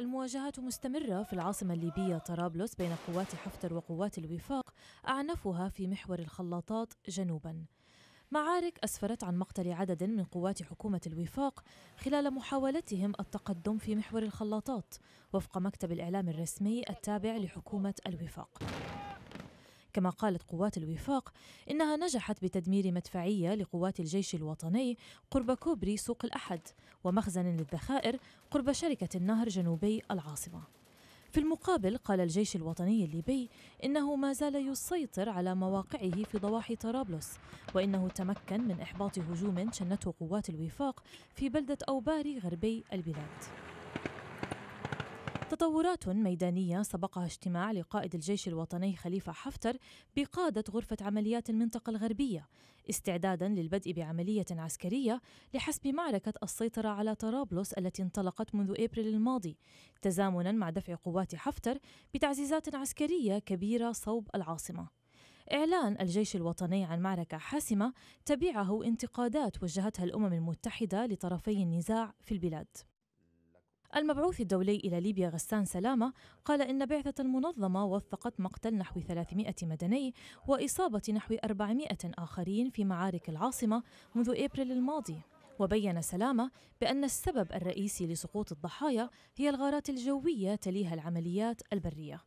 المواجهات مستمرة في العاصمة الليبية طرابلس بين قوات حفتر وقوات الوفاق أعنفها في محور الخلاطات جنوباً. معارك أسفرت عن مقتل عدد من قوات حكومة الوفاق خلال محاولتهم التقدم في محور الخلاطات وفق مكتب الإعلام الرسمي التابع لحكومة الوفاق. كما قالت قوات الوفاق إنها نجحت بتدمير مدفعية لقوات الجيش الوطني قرب كوبري سوق الأحد ومخزن للذخائر قرب شركة النهر جنوبي العاصمة في المقابل قال الجيش الوطني الليبي انه ما زال يسيطر على مواقعه في ضواحي طرابلس وانه تمكن من احباط هجوم شنته قوات الوفاق في بلده اوباري غربي البلاد تطورات ميدانية سبقها اجتماع لقائد الجيش الوطني خليفة حفتر بقادة غرفة عمليات المنطقة الغربية استعدادا للبدء بعملية عسكرية لحسب معركة السيطرة على طرابلس التي انطلقت منذ ابريل الماضي تزامنا مع دفع قوات حفتر بتعزيزات عسكرية كبيرة صوب العاصمة. إعلان الجيش الوطني عن معركة حاسمة تبعه انتقادات وجهتها الأمم المتحدة لطرفي النزاع في البلاد. المبعوث الدولي إلى ليبيا غسان سلامة قال إن بعثة المنظمة وثقت مقتل نحو 300 مدني وإصابة نحو 400 آخرين في معارك العاصمة منذ إبريل الماضي وبين سلامة بأن السبب الرئيسي لسقوط الضحايا هي الغارات الجوية تليها العمليات البرية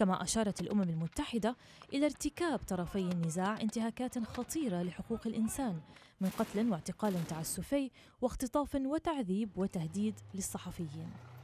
كما أشارت الأمم المتحدة إلى ارتكاب طرفي النزاع انتهاكات خطيرة لحقوق الإنسان من قتل واعتقال تعسفي واختطاف وتعذيب وتهديد للصحفيين